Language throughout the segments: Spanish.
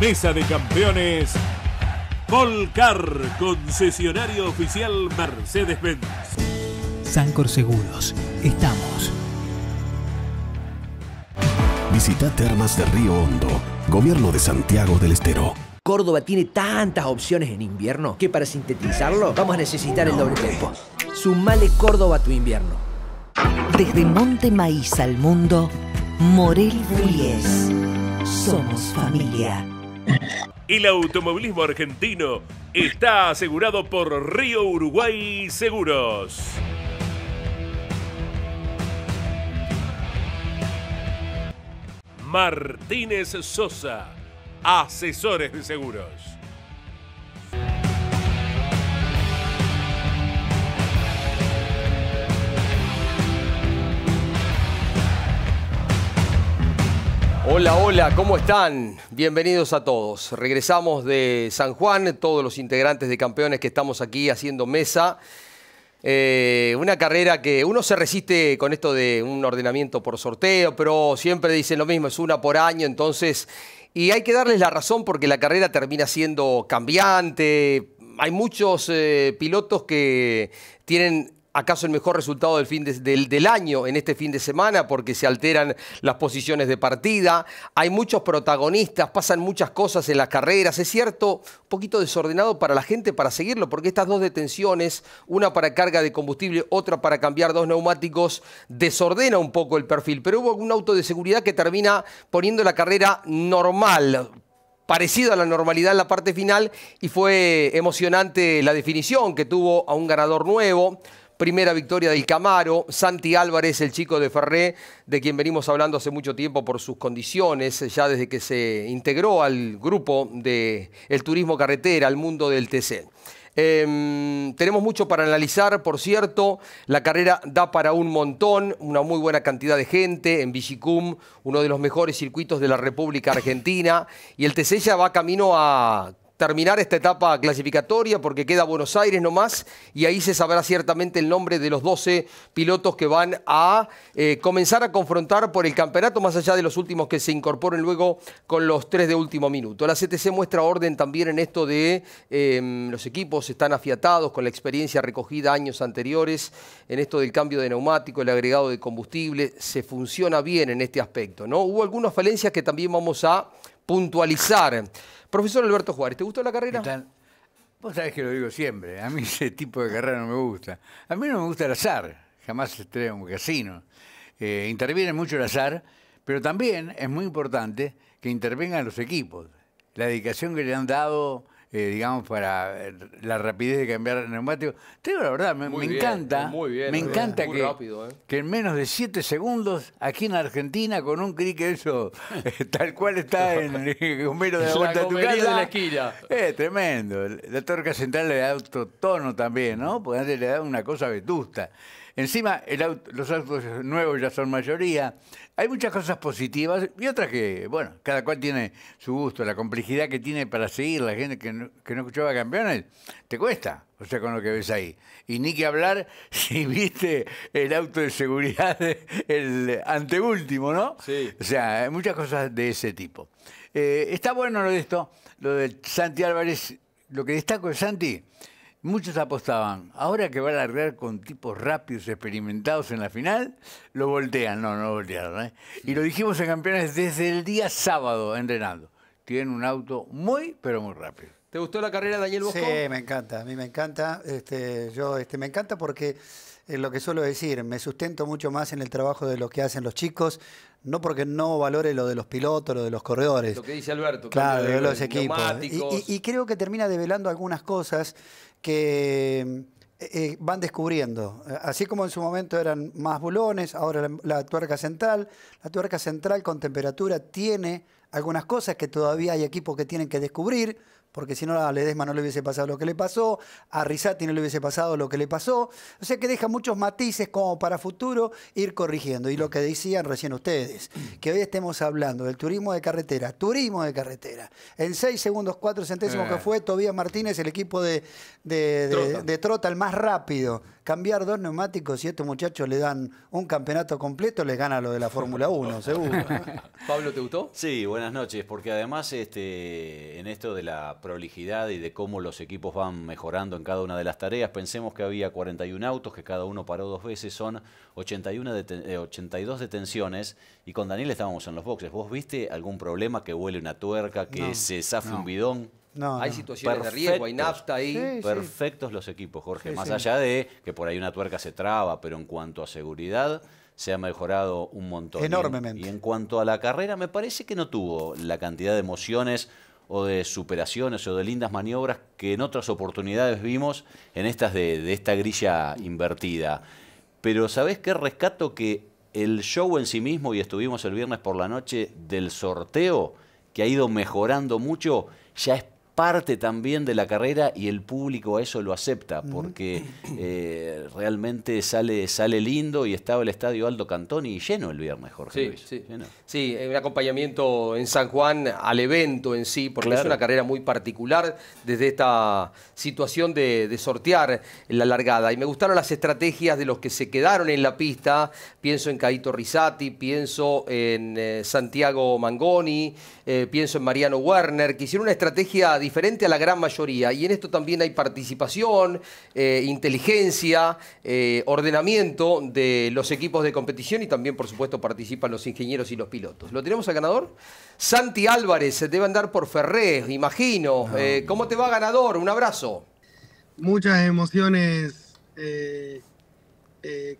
Mesa de Campeones. Volcar, concesionario oficial Mercedes-Benz. Sancor Seguros, estamos. Visita Termas de Río Hondo, Gobierno de Santiago del Estero. Córdoba tiene tantas opciones en invierno que para sintetizarlo vamos a necesitar el doble tiempo. Sumale Córdoba a tu invierno. Desde Monte Maíz al mundo, Morel Bullies. Somos familia. El automovilismo argentino está asegurado por Río Uruguay Seguros. Martínez Sosa, asesores de seguros. Hola, hola, ¿cómo están? Bienvenidos a todos. Regresamos de San Juan, todos los integrantes de campeones que estamos aquí haciendo mesa. Eh, una carrera que uno se resiste con esto de un ordenamiento por sorteo, pero siempre dicen lo mismo, es una por año, entonces... Y hay que darles la razón porque la carrera termina siendo cambiante. Hay muchos eh, pilotos que tienen acaso el mejor resultado del, fin del, año en este fin de semana porque se alteran las posiciones de partida, hay muchos protagonistas, pasan muchas cosas en las carreras, es cierto, un poquito desordenado para la gente para seguirlo, porque estas dos detenciones, una para carga de combustible, otra para cambiar dos neumáticos, desordena un poco el perfil, pero hubo un auto de seguridad que termina poniendo la carrera normal, parecido a la normalidad en la parte final y fue emocionante la definición que tuvo a un ganador nuevo primera victoria del Camaro. Santi Álvarez, el chico de Ferré, de quien venimos hablando hace mucho tiempo por sus condiciones, ya desde que se integró al grupo del el turismo carretera, al mundo del TC. Em, tenemos mucho para analizar, por cierto. La carrera da para un montón, una muy buena cantidad de gente en Vigicum, uno de los mejores circuitos de la República Argentina. Y el TC ya va camino a terminar esta etapa clasificatoria porque queda Buenos Aires nomás y ahí se sabrá ciertamente el nombre de los 12 pilotos que van a eh, comenzar a confrontar por el campeonato, más allá de los últimos que se incorporen luego con los tres de último minuto. La CTC muestra orden también en esto de em, los equipos están afiatados con la experiencia recogida años anteriores, en esto del cambio de neumático, el agregado de combustible, se funciona bien en este aspecto. ¿no? Hubo algunas falencias que también vamos a puntualizar. Profesor Alberto Juárez, ¿te gustó la carrera? Vos sabés que lo digo siempre, a mí ese tipo de carrera no me gusta. A mí no me gusta el azar, jamás estré en un casino. Eh, interviene mucho el azar, pero también es muy importante que intervengan los equipos. La dedicación que le han dado eh, digamos, para eh, la rapidez de cambiar el neumático. tengo la verdad, me, encanta, me encanta ¿eh? que, en menos de 7 segundos, aquí en Argentina, con un clic eso, tal cual está en Homero de Vuelta tu casa. De la esquina. Es tremendo. La torca central le da otro tono también, ¿no? Porque antes le da una cosa vetusta. Encima, los autos nuevos ya son mayoría. Hay muchas cosas positivas y otras que, bueno, cada cual tiene su gusto. La complejidad que tiene para seguir la gente que no, escuchaba campeones, te cuesta. O sea, con lo que ves ahí. Y ni que hablar si viste el auto de seguridad, el anteúltimo, ¿no? Sí. O sea, hay muchas cosas de ese tipo. Eh, está bueno lo de esto, lo de Santi Álvarez. Lo que destaco de Santi Muchos apostaban, ahora que va a largar con tipos rápidos, experimentados en la final, lo voltean, no, no voltearon. ¿eh? Y lo dijimos en campeones desde el día sábado entrenando. Tienen un auto muy, pero muy rápido. ¿Te gustó la carrera de Daniel Bosco? Sí, me encanta, a mí me encanta. Este, yo, este, me encanta porque lo que suelo decir, me sustento mucho más en el trabajo de lo que hacen los chicos, no porque no valore lo de los pilotos, lo de los corredores. Lo que dice Alberto, claro, de, los, equipos. Y, creo que termina develando algunas cosas que eh, eh, van descubriendo. Así como en su momento eran más bulones, ahora la tuerca central, la tuerca central con temperatura tiene algunas cosas que todavía hay equipos que tienen que descubrir porque si no a Ledesma no le hubiese pasado lo que le pasó, a Rizzati no le hubiese pasado lo que le pasó. O sea que deja muchos matices como para futuro ir corrigiendo. Y lo que decían recién ustedes, que hoy estemos hablando del turismo de carretera, turismo de carretera. En seis segundos cuatro centésimos que eh. fue Tobías Martínez, el equipo de, de, de Trota, el más rápido cambiar dos neumáticos y estos muchachos le dan un campeonato completo, les gana lo de la Fórmula 1, seguro. Pablo, ¿te gustó? Sí, buenas noches, porque además este, en esto de la prolijidad y de cómo los equipos van mejorando en cada una de las tareas, pensemos que había 41 autos, que cada uno paró dos veces, son 81 82 eh, detenciones y con Daniel estábamos en los boxes. ¿Vos viste algún problema que huele una tuerca, que se zafe un bidón? hay situaciones de riesgo, hay nafta ahí. Perfectos los equipos, Jorge. Más allá de que por ahí una tuerca se traba, pero en cuanto a seguridad se ha mejorado un montón. Enormemente. Y en cuanto a la carrera, me parece que no tuvo la cantidad de emociones o de superaciones o de lindas maniobras que en otras oportunidades vimos en estas de, de esta grilla invertida. Pero ¿sabés qué rescato que el show en sí mismo, y estuvimos el viernes por la noche del sorteo, que ha ido mejorando mucho, ya es parte también de la carrera y el público a eso lo acepta, porque eh, realmente sale, sale lindo y estaba el estadio Aldo Cantoni lleno el viernes, Jorge. Sí, Luis. sí. Eh, un acompañamiento en San Juan al evento en sí, porque es una carrera muy particular desde esta situación de, sortear la largada. Y me gustaron las estrategias de los que se quedaron en la pista, pienso en Caito Risati, pienso en eh, Santiago Mangoni, pienso en Mariano Werner, que hicieron una estrategia diferente a la gran mayoría. Y en esto también hay participación, eh, inteligencia, eh, ordenamiento de los equipos de competición y también, por supuesto, participan los ingenieros y los pilotos. ¿Lo tenemos al ganador? Santi Álvarez, se debe andar por Ferré, imagino. Eh, ¿Cómo te va, ganador? Un abrazo. Muchas emociones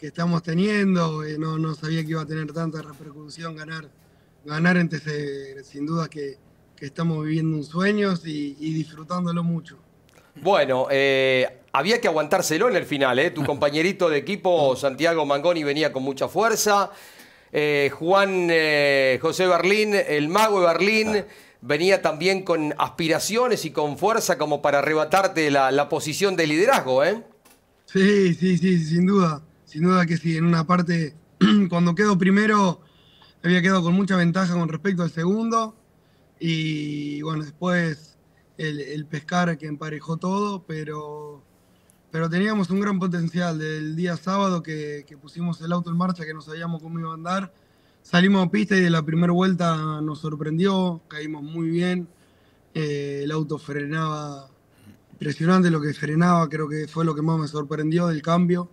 que estamos teniendo. No, no, sabía que iba a tener tanta repercusión ganar, ganar entre, sin duda que que estamos viviendo un sueños y, disfrutándolo mucho. Bueno, eh, había que aguantárselo en el final, ¿eh? Tu compañerito de equipo, Santiago Mangoni, venía con mucha fuerza. Eh, Juan José Berlín, el mago de Berlín, ah. venía también con aspiraciones y con fuerza como para arrebatarte la, posición de liderazgo, ¿eh? Sí, sí, sí, sin duda. Sin duda que sí. En una parte, cuando quedo primero, había quedado con mucha ventaja con respecto al segundo. Y bueno, después el, pescar que emparejó todo, pero, pero teníamos un gran potencial. Del día sábado que, pusimos el auto en marcha, que no sabíamos cómo iba a andar, salimos a pista y de la primera vuelta nos sorprendió, caímos muy bien. Eh, el auto frenaba impresionante lo que frenaba, creo que fue lo que más me sorprendió del cambio.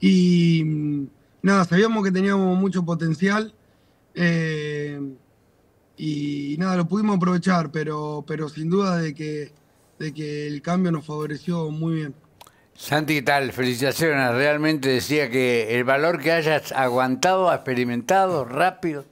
Y mm, nada, sabíamos que teníamos mucho potencial. Eh, y nada, lo pudimos aprovechar, pero, pero sin duda de que, de que el cambio nos favoreció muy bien. Santi, ¿qué tal? Felicitaciones. Realmente decía que el valor que hayas aguantado, experimentado, rápido,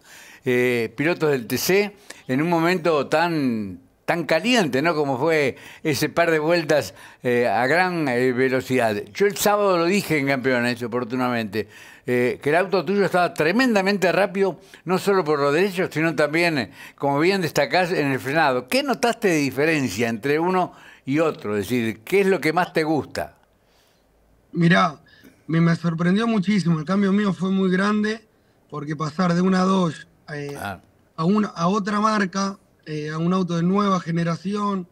eh, pilotos del TC, en un momento tan, tan caliente, ¿no? Como fue ese par de vueltas eh, a gran eh, velocidad. Yo el sábado lo dije en Campeones, oportunamente. Eh, que el auto tuyo estaba tremendamente rápido, no solo por los derechos, sino también, eh, como bien destacás, en el frenado. ¿Qué notaste de diferencia entre uno y otro? Es decir, ¿qué es lo que más te gusta? Mirá, me, sorprendió muchísimo. El cambio mío fue muy grande porque pasar de una Dodge eh, ah. a, una, a otra marca, a un auto de nueva generación,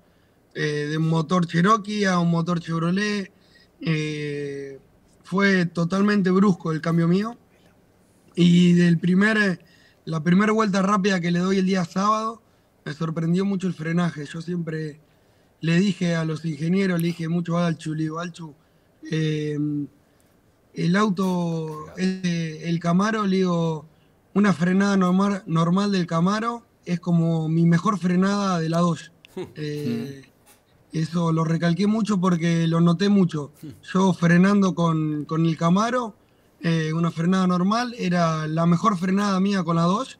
de un motor Cherokee a un motor Chevrolet, fue totalmente brusco el cambio mío. Y del primer, la primera vuelta rápida que le doy el día sábado, me sorprendió mucho el frenaje. Yo siempre le dije a los ingenieros, le dije mucho a Alchu, le Alchu, em, el auto, el, Camaro, le digo, una frenada normal, del Camaro es como mi mejor frenada de la dos. Eh, eso lo recalqué mucho porque lo noté mucho. Yo frenando con, el Camaro, eh, una frenada normal, era la mejor frenada mía con la Dodge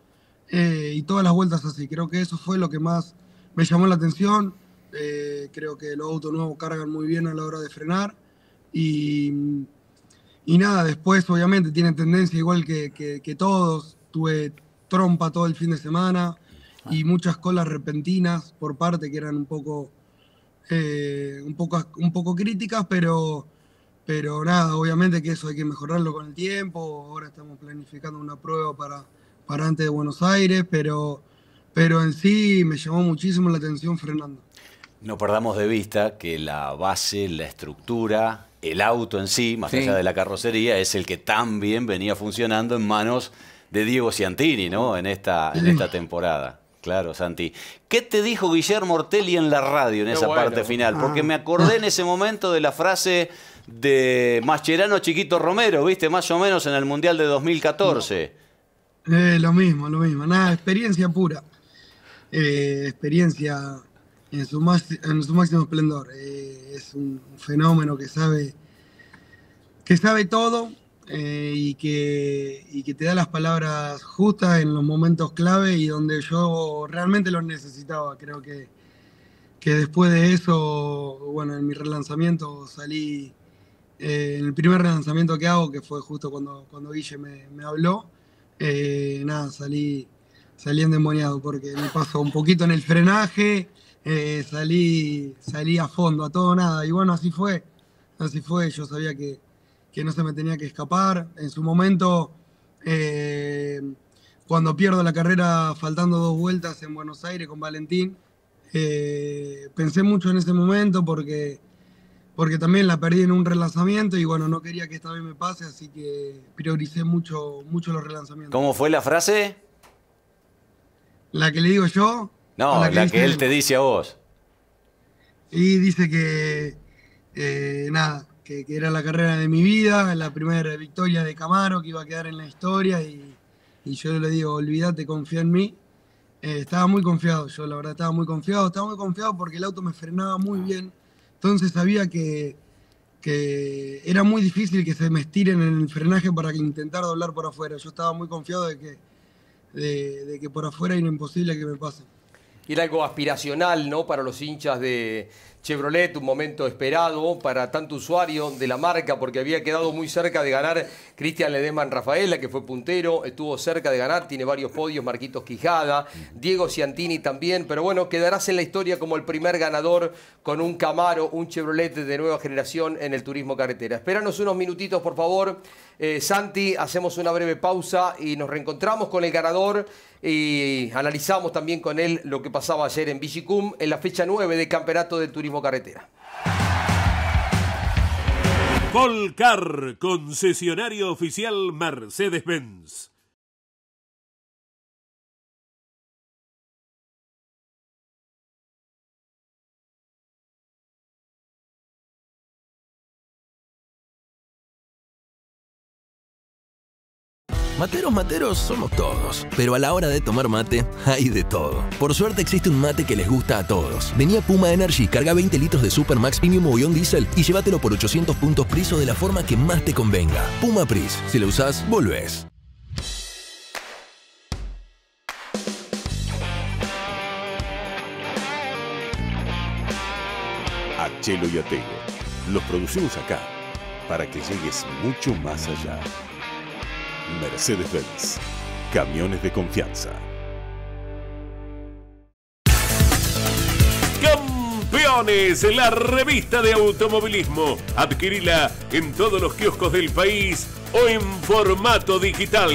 eh, y todas las vueltas así. Creo que eso fue lo que más me llamó la atención. Eh, creo que los autos nuevos cargan muy bien a la hora de frenar. Y, y nada, después obviamente tienen tendencia igual que todos. Tuve trompa todo el fin de semana y muchas colas repentinas por parte que eran un poco eh, un, poco, un poco críticas, pero, pero nada, obviamente que eso hay que mejorarlo con el tiempo, ahora estamos planificando una prueba para, para antes de Buenos Aires, pero, pero en sí me llamó muchísimo la atención Fernando. No perdamos de vista que la base, la estructura, el auto en sí, más allá de la carrocería, es el que también venía funcionando en manos de Diego Ciantini, ¿no? En esta, en esta mm. temporada. Claro, Santi. ¿Qué te dijo Guillermo Ortelli en la radio en esa parte final? Porque ah. me acordé en ese momento de la frase de Mascherano Chiquito Romero, ¿viste? Más o menos en el Mundial de 2014. Eh, lo mismo, lo mismo. Nada, experiencia pura. Eh, experiencia en su, máximo esplendor. Eh, es un fenómeno que sabe, que sabe todo, eh, y, que, y te da las palabras justas en los momentos clave y donde yo realmente lo necesitaba. Creo que, que después de eso, bueno, en mi relanzamiento salí, eh, en el primer relanzamiento que hago, que fue justo cuando, cuando Guille me, me habló, eh, nada, salí, salí endemoniado porque me pasó un poquito en el frenaje, salí, salí a fondo, a todo nada, y bueno, así fue, así fue, yo sabía que que no se me tenía que escapar. En su momento, eh, cuando pierdo la carrera faltando dos vueltas en Buenos Aires con Valentín, eh, pensé mucho en ese momento porque, porque también la perdí en un relanzamiento y bueno, no quería que esta vez me pase, así que prioricé mucho, mucho los relanzamientos. ¿Cómo fue la frase? La que le digo yo. No, la que, él te dice a vos. Y dice que, eh, nada, que, era la carrera de mi vida, la primera victoria de Camaro que iba a quedar en la historia y, yo le digo, olvídate, confía en mí. Eh, estaba muy confiado, yo la verdad estaba muy confiado, estaba muy confiado porque el auto me frenaba muy bien, entonces sabía que, que era muy difícil que se me estiren en el frenaje para intentar doblar por afuera, yo estaba muy confiado de que, de que por afuera era imposible que me pase. Era algo aspiracional, ¿no? Para los hinchas de, Chevrolet, un momento esperado para tanto usuario de la marca, porque había quedado muy cerca de ganar Cristian Ledeman Rafaela, que fue puntero, estuvo cerca de ganar, tiene varios podios, Marquitos Quijada, Diego Ciantini también, pero bueno, quedarás en la historia como el primer ganador con un Camaro, un Chevrolet de nueva generación en el turismo carretera. Espéranos unos minutitos, por favor. Eh, Santi, hacemos una breve pausa y nos reencontramos con el ganador y analizamos también con él lo que pasaba ayer en Vigicum en la fecha 9 del Campeonato de Turismo Carretera. Volcar, concesionario oficial Mercedes-Benz. Materos, materos somos todos, pero a la hora de tomar mate hay de todo. Por suerte existe un mate que les gusta a todos. Venía Puma Energy, carga 20 litros de Supermax Premium o Diesel y llévatelo por 800 puntos Priso de la forma que más te convenga. Puma Pris, si lo usás, volvés. Chelo y Atego. Los producimos acá para que llegues mucho más allá. Mercedes-Benz. Camiones de confianza. Campeones, la revista de automovilismo. Adquirila en todos los kioscos del país o en formato digital.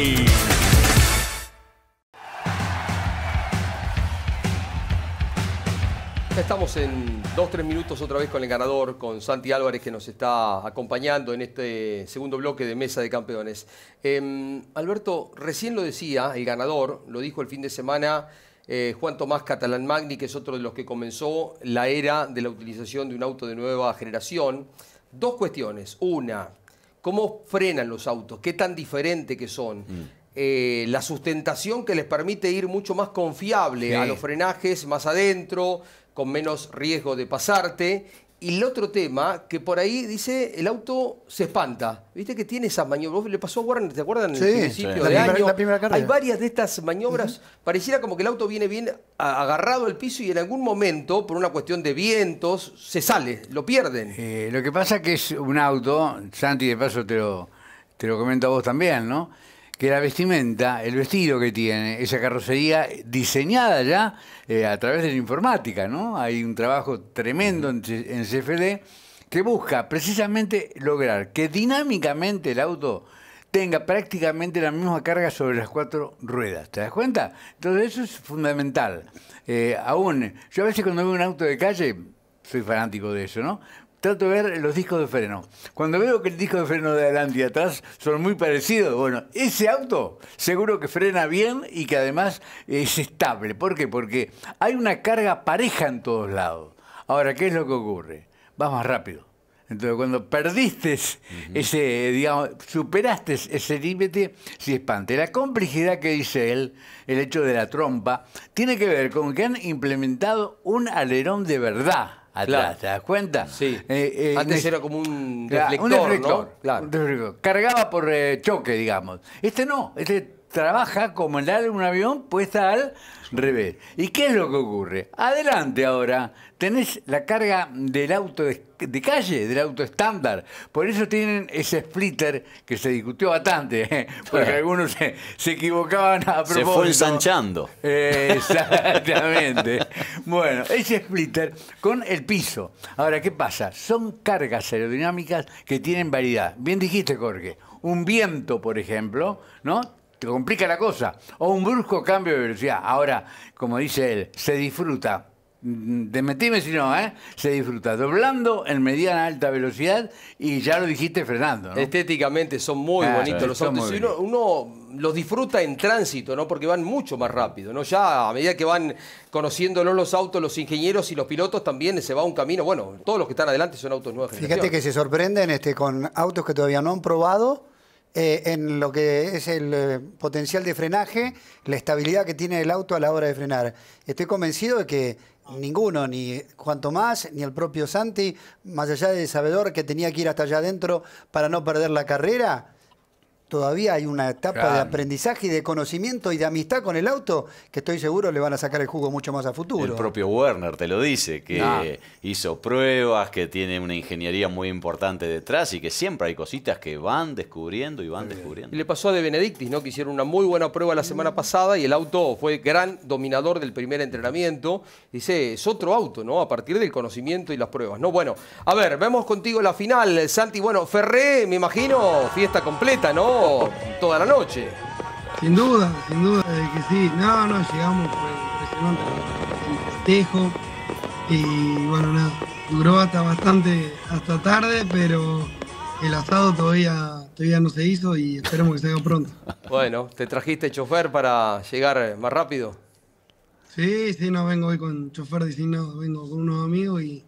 Estamos en dos, tres minutos otra vez con el ganador, con Santi Álvarez, que nos está acompañando en este segundo bloque de Mesa de Campeones. Em, Alberto, recién lo decía, el ganador, lo dijo el fin de semana eh, Juan Tomás Catalán Magni, que es otro de los que comenzó la era de la utilización de un auto de nueva generación. Dos cuestiones. Una, ¿cómo frenan los autos? ¿Qué tan diferente que son? Mm. Eh, la sustentación que les permite ir mucho más confiable a los frenajes más adentro, con menos riesgo de pasarte. Y el otro tema, que por ahí dice, el auto se espanta. Viste que tiene esas maniobras. Le pasó a Warren ¿te acuerdan? el principio sí. año. Hay varias de estas maniobras. Pareciera como que el auto viene bien agarrado al piso y en algún momento, por una cuestión de vientos, se sale, lo pierden. Eh, lo que pasa es que es un auto, Santi, de paso te lo, te lo comento a vos también, ¿no? que la vestimenta, el vestido que tiene, esa carrocería diseñada ya eh, a través de la informática, ¿no? Hay un trabajo tremendo en, CFD que busca precisamente lograr que dinámicamente el auto tenga prácticamente la misma carga sobre las cuatro ruedas. ¿Te das cuenta? Entonces eso es fundamental. Eh, aún, yo a veces cuando veo un auto de calle, soy fanático de eso, ¿no? trato de ver los discos de freno. Cuando veo que el disco de freno de adelante y atrás son muy parecidos, bueno, ese auto seguro que frena bien y que además es estable. ¿Por qué? Porque hay una carga pareja en todos lados. Ahora, ¿qué es lo que ocurre? Va más rápido. Entonces, cuando perdiste ese, digamos, superaste ese límite, si espante. La complejidad que dice él, el hecho de la trompa, tiene que ver con que han implementado un alerón de verdad atrás, ¿te das cuenta? Sí. Eh, eh, Antes era como un reflector, Cargaba por eh, choque, digamos. Este no, este trabaja como el de un avión puesta al revés. ¿Y qué es lo que ocurre? Adelante ahora, tenés la carga del auto de de calle, del auto estándar. Por eso tienen ese splitter que se discutió bastante, porque algunos se, equivocaban a propósito. Se fue ensanchando. Exactamente. bueno, ese splitter con el piso. Ahora, ¿qué pasa? Son cargas aerodinámicas que tienen variedad. Bien dijiste, Jorge. Un viento, por ejemplo, ¿no? Te complica la cosa. O un brusco cambio de velocidad. Ahora, como dice él, se disfruta Demetime si no, ¿eh? Se disfruta doblando en mediana alta velocidad y ya lo dijiste frenando. Estéticamente son muy ah, bonitos los autos. Uno, los disfruta en tránsito, ¿no? Porque van mucho más rápido, ¿no? Ya a medida que van conociéndolo los autos, los ingenieros y los pilotos también se va un camino. Bueno, todos los que están adelante son autos nuevos. Fíjate que se sorprenden este, con autos que todavía no han probado. Eh, en lo que es el eh, potencial de frenaje, la estabilidad que tiene el auto a la hora de frenar. Estoy convencido de que Ninguno, ni Juan Tomás, ni el propio Santi, más allá de sabedor que tenía que ir hasta allá adentro para no perder la carrera, todavía hay una etapa de aprendizaje y de conocimiento y de amistad con el auto que estoy seguro le van a sacar el jugo mucho más a futuro. El propio Werner te lo dice, que ah. hizo pruebas, que tiene una ingeniería muy importante detrás y que siempre hay cositas que van descubriendo y van descubriendo. Y le pasó a De Benedictis, ¿no? que hicieron una muy buena prueba la semana mm. pasada y el auto fue gran dominador del primer entrenamiento. Dice, es otro auto, ¿no? A partir del conocimiento y las pruebas. No, bueno, a ver, vemos contigo la final, Santi. Bueno, Ferré, me imagino, fiesta completa, ¿no? toda la noche. Sin duda, sin duda de que sí. No, no, llegamos, fue impresionante el festejo. Y bueno, nada, duró hasta bastante, hasta tarde, pero el asado todavía, todavía no se hizo y esperemos que se haga pronto. Bueno, ¿te trajiste chofer para llegar más rápido? Sí, sí, no vengo hoy con chofer designado, vengo con unos amigos y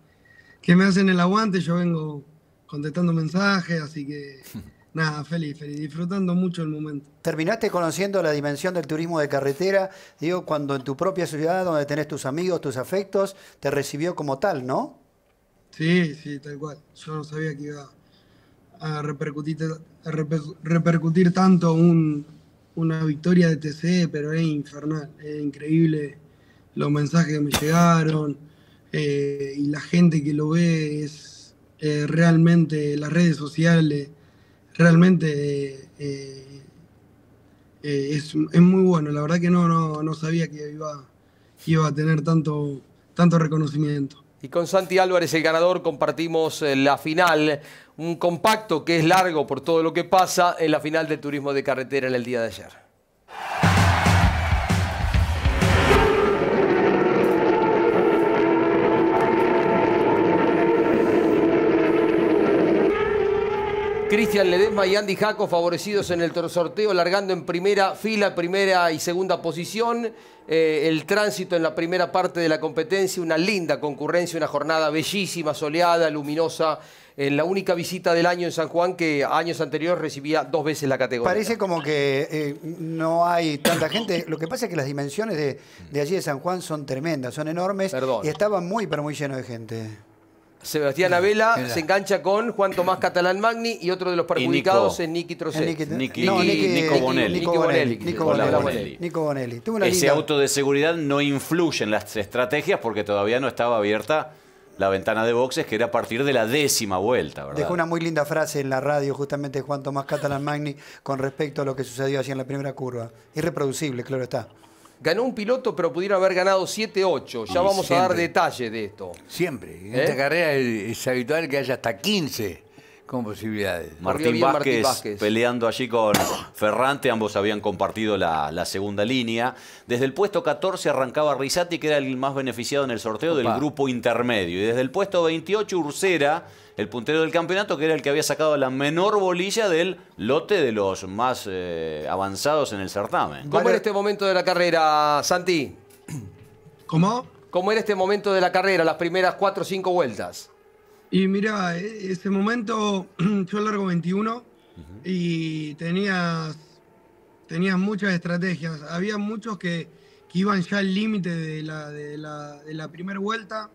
que me hacen el aguante, yo vengo contestando mensajes, así que Nada, feliz, feliz, disfrutando mucho el momento. Terminaste conociendo la dimensión del turismo de carretera, digo, cuando en tu propia ciudad, donde tenés tus amigos, tus afectos, te recibió como tal, ¿no? Sí, sí, tal cual. Yo no sabía que iba a repercutir, repercutir tanto un, una victoria de TC, pero es infernal, es increíble los mensajes que me llegaron eh, y la gente que lo ve es eh, realmente las redes sociales realmente eh, eh, es, muy bueno. La verdad que no, no, sabía que iba, iba a tener tanto, tanto reconocimiento. Y con Santi Álvarez, el ganador, compartimos eh, la final, un compacto que es largo por todo lo que pasa en la final del turismo de carretera en el día de ayer. Cristian Ledesma y Andy Jaco favorecidos en el sorteo, largando en primera fila, primera y segunda posición. Eh, el tránsito en la primera parte de la competencia, una linda concurrencia, una jornada bellísima, soleada, luminosa. En la única visita del año en San Juan que años anteriores recibía dos veces la categoría. Parece como que eh, no hay tanta gente. Lo que pasa es que las dimensiones de, allí de San Juan son tremendas, son enormes. Perdón. Y estaban muy, pero muy lleno de gente. Sebastián Abela se engancha con Juan Tomás Catalán Magni y otro de los perjudicados es Nicky Trocet. Nico Bonelli. Nico Bonelli. Ese auto de seguridad no influye en las estrategias porque todavía no estaba abierta la ventana de boxes, que era a partir de la décima vuelta. ¿verdad? Dejó una muy linda frase en la radio, justamente Juan Tomás Catalán Magni, con respecto a lo que sucedió así en la primera curva. Irreproducible, claro está ganó un piloto, pero pudiera haber ganado 7-8. Ya vamos a dar detalle de esto. Siempre. En ¿Eh? esta carrera es, es habitual que haya hasta 15 con posibilidades. Martín Vázquez, peleando allí con Ferrante, ambos habían compartido la, segunda línea. Desde el puesto 14 arrancaba Rizati, que era el más beneficiado en el sorteo del grupo intermedio. Y desde el puesto 28, Ursera, el puntero del campeonato, que era el que había sacado la menor bolilla del lote de los más eh, avanzados en el certamen. ¿Cómo era este momento de la carrera, Santi? ¿Cómo? ¿Cómo era este momento de la carrera, las primeras cuatro o cinco vueltas? Y mira, e, ese momento yo largo 21 y tenías, tenías muchas estrategias. Había muchos que, iban ya al límite de la, de la, primera vuelta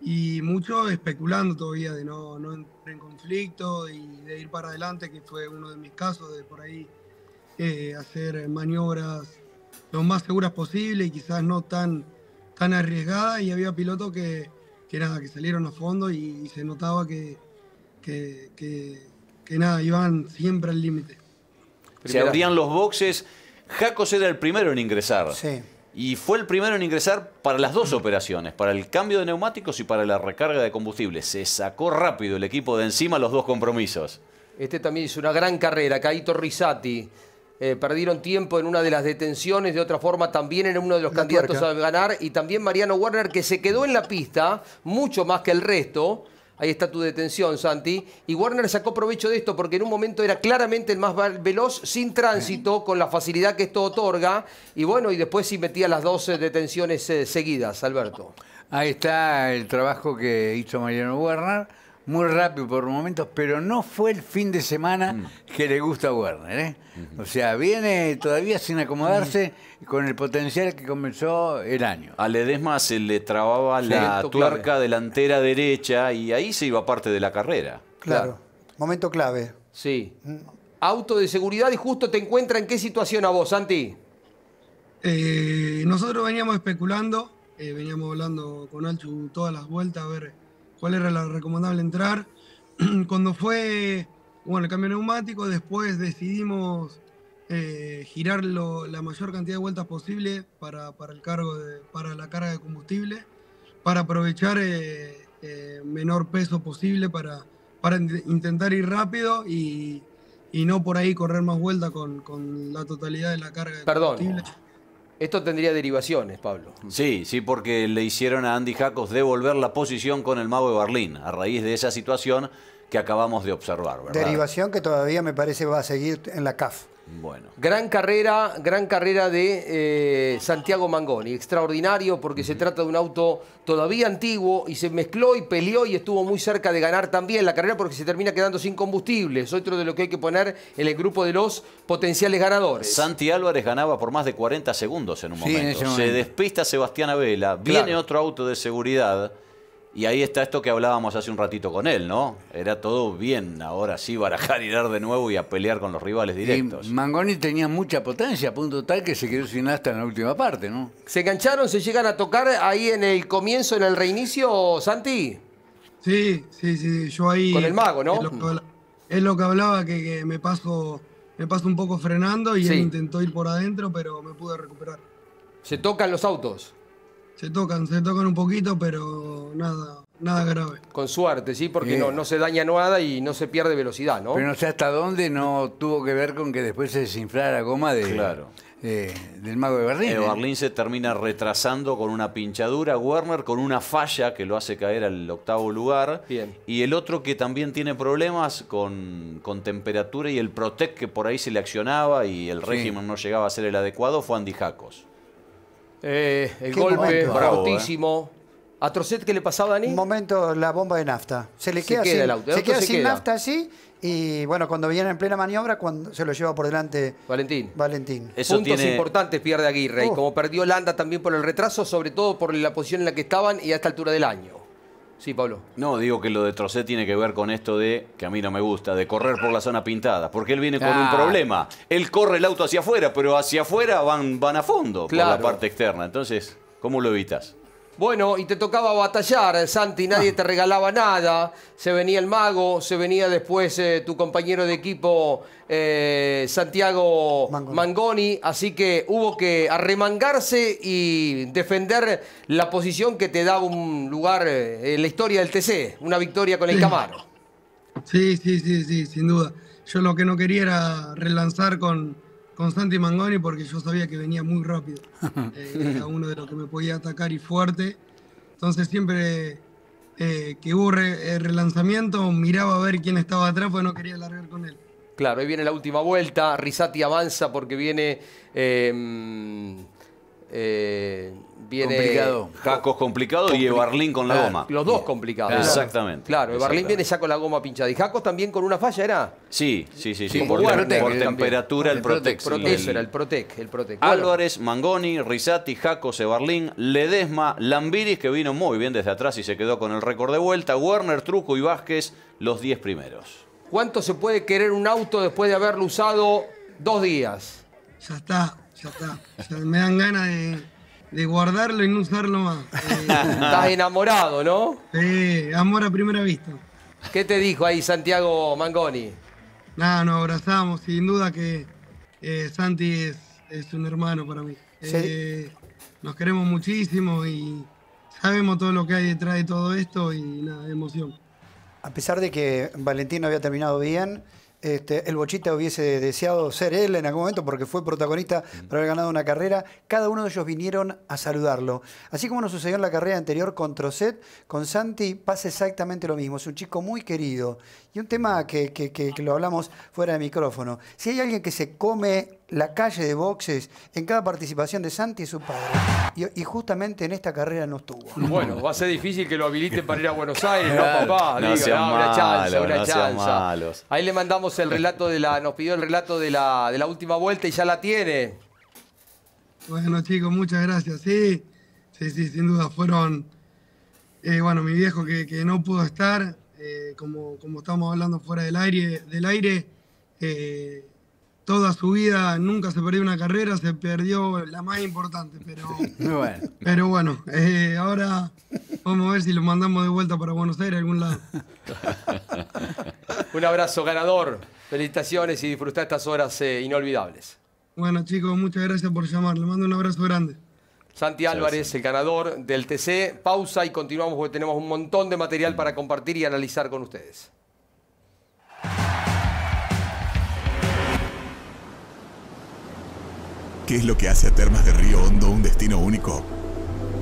y muchos especulando todavía de no, entrar en conflicto y de ir para adelante, que fue uno de mis casos, de por ahí eh, hacer maniobras lo más seguras posible y quizás no tan, tan arriesgadas. Y había pilotos que que nada, que salieron a fondo y, se notaba que, nada, iban siempre al límite. Se abrían los boxes, Jacos era el primero en ingresar. Sí. Y fue el primero en ingresar para las dos operaciones, para el cambio de neumáticos y para la recarga de combustible. Se sacó rápido el equipo de encima los dos compromisos. Este también hizo una gran carrera, Caito Risati. Eh, perdieron tiempo en una de las detenciones, de otra forma también en uno de los candidatos a ganar, y también Mariano Warner que se quedó en la pista mucho más que el resto. Ahí está tu detención, Santi. Y Warner sacó provecho de esto porque en un momento era claramente el más veloz, sin tránsito, con la facilidad que esto otorga. Y bueno, y después sí metía las 12 detenciones eh, seguidas, Alberto. Ahí está el trabajo que hizo Mariano Warner muy rápido por momentos, pero no fue el fin de semana mm. que le gusta a Werner. ¿eh? O sea, viene todavía sin acomodarse con el potencial que comenzó el año. A Ledesma se le trababa la tuerca delantera derecha y ahí se iba parte de la carrera. Claro, momento clave. Sí. Mm. Auto de seguridad y justo te encuentra en qué situación a vos, Santi. Eh, nosotros veníamos especulando, eh, veníamos hablando con Alchu todas las vueltas a ver cuál era la recomendable entrar. Cuando fue, bueno, el cambio neumático, después decidimos eh, girar la mayor cantidad de vueltas posible para, el cargo para la carga de combustible, para aprovechar eh, eh menor peso posible, para, para intentar ir rápido y, no por ahí correr más vueltas con, la totalidad de la carga de combustible. Esto tendría derivaciones, Pablo. Sí, sí, porque le hicieron a Andy Jacos devolver la posición con el mago de Berlín a raíz de esa situación que acabamos de observar. Derivación que todavía me parece va a seguir en la CAF. Bueno. Gran carrera, gran carrera de eh, Santiago Mangoni, extraordinario porque se trata de un auto todavía antiguo y se mezcló y peleó y estuvo muy cerca de ganar también la carrera porque se termina quedando sin combustible. Es otro de lo que hay que poner en el grupo de los potenciales ganadores. Santi Álvarez ganaba por más de 40 segundos en un momento. Se despista Sebastián Abela, viene otro auto de seguridad. Y ahí está esto que hablábamos hace un ratito con él, ¿no? Era todo bien, ahora sí, barajar y dar de nuevo y a pelear con los rivales directos. Mangoni tenía mucha potencia, punto tal que se quedó sin hasta en la última parte, ¿no? ¿Se engancharon, se llegan a tocar ahí en el comienzo, en el reinicio, Santi? Sí, sí, sí, yo ahí... Con el mago, ¿no? Es lo que hablaba, que, me, paso, me paso un poco frenando y él intentó ir por adentro, pero me pude recuperar. Se tocan los autos se tocan, se tocan un poquito, pero nada, nada grave. Con suerte, sí, porque eh. no, no se daña nada y no se pierde velocidad, ¿no? Pero no sé hasta dónde no tuvo que ver con que después se desinflara la goma de, eh, del mago de Berlín. Eh, Berlín se termina retrasando con una pinchadura, Werner con una falla que lo hace caer al octavo lugar. Y el otro que también tiene problemas con, temperatura y el Protec que por ahí se le accionaba y el régimen no llegaba a ser el adecuado fue Andy Jacos. Eh, el golpe brautísimo eh. ¿A Trocet qué le pasaba, Dani? Un momento, la bomba de nafta. Se le queda, sin, nafta así y bueno, cuando viene en plena maniobra, cuando se lo lleva por delante Valentín. Valentín. Puntos importantes pierde Aguirre. Y como perdió Landa también por el retraso, sobre todo por la posición en la que estaban y a esta altura del año. Sí, Pablo. No, digo que lo de Trocet tiene que ver con esto de, que a mí no me gusta, de correr por la zona pintada, porque él viene con un ah. problema. Él corre el auto hacia afuera, pero hacia afuera van, van a fondo por la parte externa. Entonces, ¿cómo lo evitas? Bueno, y te tocaba batallar, eh, Santi, nadie ah. te regalaba nada. Se venía el mago, se venía después eh, tu compañero de equipo eh, Santiago Mangoni. Así que hubo que arremangarse y defender la posición que te daba un lugar en la historia del TC, una victoria con el Camaro. Sí, sí, sí, sí, sin duda. Yo lo que no quería era relanzar con con Mangoni porque yo sabía que venía muy rápido. Eh, era uno de los que me podía atacar y fuerte. Entonces siempre eh, que hubo eh, relanzamiento miraba a ver quién estaba atrás pues no quería largar con él. Claro, ahí viene la última vuelta. Risati avanza porque viene... Mm, viene. Complicado. Jacos complicado y Ebarlín con la goma. Los dos complicados. Exactamente. Claro, Ebarlín viene ya con la goma pinchada. ¿Y Jacos también con una falla era? Sí, sí, sí. sí. por, temperatura, el, el Protec. Protec era el Protec. El protec. Álvarez, Mangoni, Risati, Jacos, Ebarlín, Ledesma, Lambiris, que vino muy bien desde atrás y se quedó con el récord de vuelta. Werner, Truco y Vázquez, los 10 primeros. ¿Cuánto se puede querer un auto después de haberlo usado dos días? Ya está, ya está. me dan ganas de de guardarlo y no usarlo más. Eh, Estás enamorado, ¿no? Sí, amor a primera vista. ¿Qué te dijo ahí Santiago Mangoni? Nada, nos abrazamos. Sin duda que eh, Santi es, un hermano para mí. Eh, nos queremos muchísimo y sabemos todo lo que hay detrás de todo esto y nada, emoción. A pesar de que Valentín había terminado bien este, el Bochita hubiese deseado ser él en algún momento porque fue protagonista para haber ganado una carrera. Cada uno de ellos vinieron a saludarlo. Así como nos sucedió en la carrera anterior con Troset, con Santi pasa exactamente lo mismo. Es un chico muy querido y un tema que, lo hablamos fuera de micrófono. Si hay alguien que se come la calle de boxes en cada participación de Santi, y su padre. Y, justamente en esta carrera no estuvo. Bueno, va a ser difícil que lo habiliten para ir a Buenos Aires, ¿no, papá? No Digo, una chanza, una Ahí le mandamos el relato de la. Nos pidió el relato de la, de la última vuelta y ya la tiene. Bueno, chicos, muchas gracias. Sí, sí, sin duda fueron. Eh, bueno, mi viejo que, que no pudo estar, eh, como, como estamos hablando fuera del aire, del aire eh, toda su vida nunca se perdió una carrera, se perdió la más importante, pero bueno, pero bueno eh, ahora vamos a ver si lo mandamos de vuelta para Buenos Aires, algún lado. Un abrazo ganador, felicitaciones y disfrutar estas horas inolvidables. Bueno chicos, muchas gracias por llamar, Les mando un abrazo grande. Santi Álvarez, el ganador del TC. Pausa y continuamos porque tenemos un montón de material para compartir y analizar con ustedes. ¿Qué es lo que hace a Termas de Río Hondo un destino único?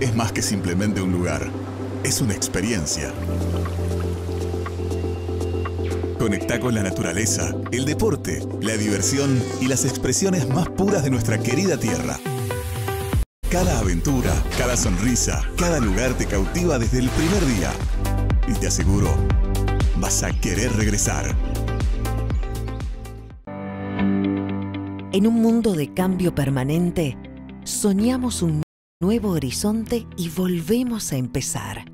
Es más que simplemente un lugar, es una experiencia. Conecta con la naturaleza, el deporte, la diversión y las expresiones más puras de nuestra querida tierra. Cada aventura, cada sonrisa, cada lugar te cautiva desde el primer día. Y te aseguro, vas a querer regresar. En un mundo de cambio permanente, soñamos un nuevo horizonte y volvemos a empezar.